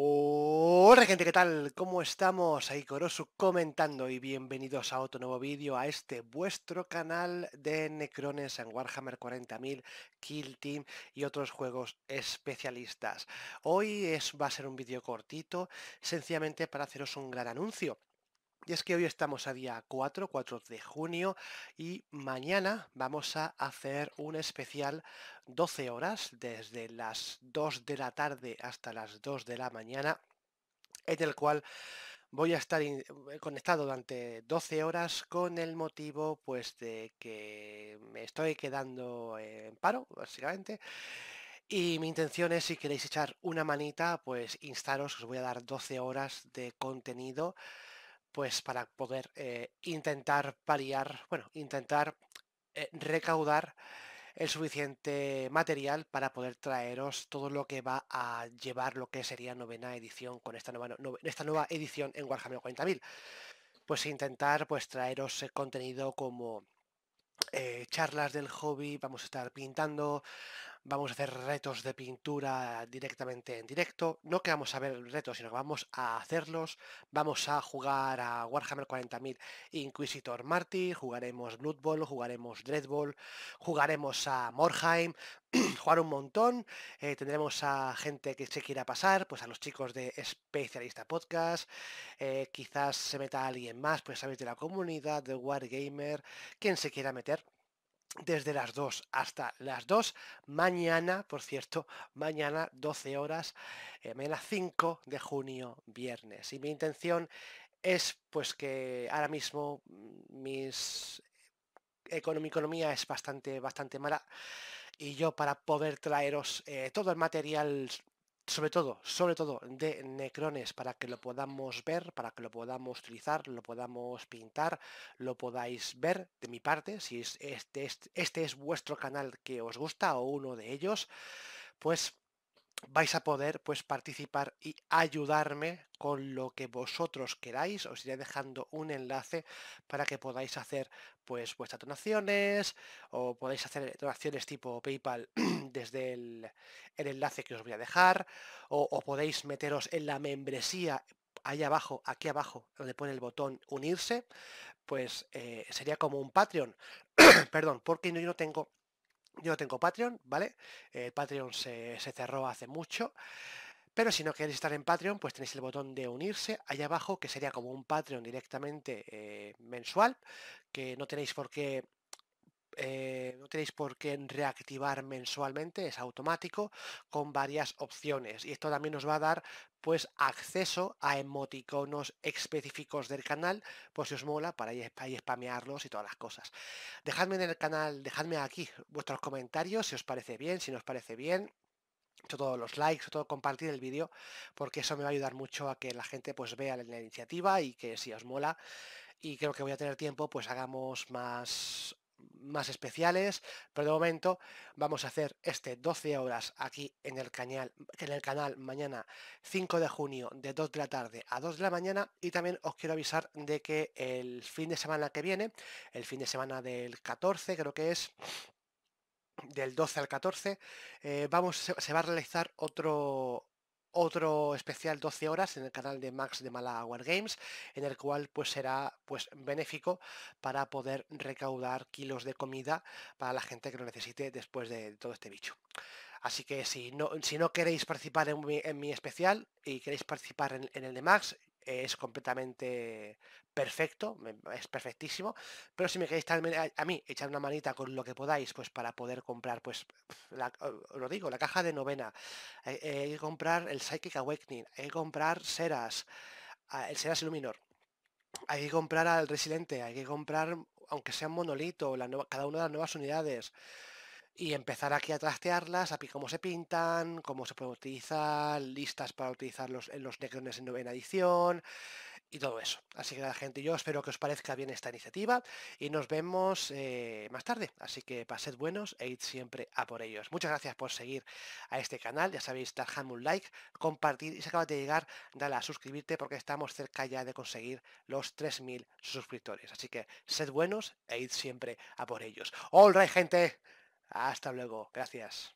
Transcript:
Hola gente, ¿qué tal? ¿Cómo estamos? Ahí Corosu comentando y bienvenidos a otro nuevo vídeo a este vuestro canal de Necrones en Warhammer 40.000, Kill Team y otros juegos especialistas. Hoy es, va a ser un vídeo cortito, sencillamente para haceros un gran anuncio. Y es que hoy estamos a día 4, 4 de junio, y mañana vamos a hacer un especial 12 horas, desde las 2 de la tarde hasta las 2 de la mañana, en el cual voy a estar eh, conectado durante 12 horas con el motivo pues de que me estoy quedando en paro, básicamente. Y mi intención es, si queréis echar una manita, pues instaros, os voy a dar 12 horas de contenido pues para poder eh, intentar paliar, bueno, intentar eh, recaudar el suficiente material para poder traeros todo lo que va a llevar lo que sería novena edición con esta nueva, esta nueva edición en Warhammer 40.000. Pues intentar pues traeros eh, contenido como charlas del hobby, vamos a estar pintando, vamos a hacer retos de pintura directamente en directo. No que vamos a ver retos, sino que vamos a hacerlos. Vamos a jugar a Warhammer 40.000 Inquisitor Marty, jugaremos Bloodball, jugaremos Dreadball, jugaremos a Morheim, jugar un montón. Eh, tendremos a gente que se quiera pasar, pues a los chicos de Especialista Podcast. Eh, quizás se meta alguien más, pues sabéis, de la comunidad, de Wargamer, quien se quiera meter desde las 2 hasta las 2. Mañana, por cierto, mañana 12 horas, eh, mañana 5 de junio, viernes. Y mi intención es pues que ahora mismo mis eh, economía es bastante, bastante mala y yo para poder traeros eh, todo el material sobre todo, sobre todo de necrones para que lo podamos ver, para que lo podamos utilizar, lo podamos pintar, lo podáis ver de mi parte, si este, este, este es vuestro canal que os gusta o uno de ellos, pues vais a poder pues participar y ayudarme con lo que vosotros queráis. Os iré dejando un enlace para que podáis hacer pues vuestras donaciones o podéis hacer donaciones tipo PayPal desde el, enlace que os voy a dejar o, podéis meteros en la membresía ahí abajo, aquí abajo, donde pone el botón unirse, pues eh, sería como un Patreon, perdón, porque yo no tengo yo tengo Patreon, ¿vale? El eh, Patreon se, cerró hace mucho. Pero si no queréis estar en Patreon, pues tenéis el botón de unirse allá abajo, que sería como un Patreon directamente eh, mensual, que no tenéis por qué eh, no tenéis por qué reactivar mensualmente, es automático, con varias opciones. Y esto también nos va a dar pues acceso a emoticonos específicos del canal, pues si os mola, para ir, y todas las cosas. Dejadme en el canal, dejadme aquí vuestros comentarios, si os parece bien, si no os parece bien, todos los likes, todo compartir el vídeo, porque eso me va a ayudar mucho a que la gente pues vea la iniciativa y que si os mola y creo que voy a tener tiempo, pues hagamos más más especiales, pero de momento vamos a hacer este 12 horas aquí en el, canal, en el canal mañana 5 de junio de 2 de la tarde a 2 de la mañana y también os quiero avisar de que el fin de semana que viene, el fin de semana del 14 creo que es, del 12 al 14, eh, vamos, se, va a realizar otro, otro especial 12 horas en el canal de Max de Mala Hour Games, en el cual pues será pues benéfico para poder recaudar kilos de comida para la gente que lo necesite después de todo este bicho. Así que si no, si no queréis participar en mi, especial y queréis participar en, el de Max, es completamente perfecto, es perfectísimo, pero si me queréis también a, mí echar una manita con lo que podáis, pues para poder comprar, pues, lo digo, la caja de novena, hay, que comprar el Psychic Awakening, hay que comprar Seras, ah, el Seras Illuminor, hay que comprar al residente hay que comprar, aunque sea monolito, la nueva, cada una de las nuevas unidades, y empezar aquí a trastearlas, a cómo se pintan, cómo se puede utilizar, listas para utilizarlos en los necrones en novena edición y todo eso. Así que la gente, yo espero que os parezca bien esta iniciativa y nos vemos eh, más tarde. Así que pased buenos e id siempre a por ellos. Muchas gracias por seguir a este canal. Ya sabéis, dejadme un like, compartir y si acabas de llegar, dale a suscribirte porque estamos cerca ya de conseguir los 3.000 suscriptores. Así que sed buenos e id siempre a por ellos. All right, gente. Hasta luego. Gracias.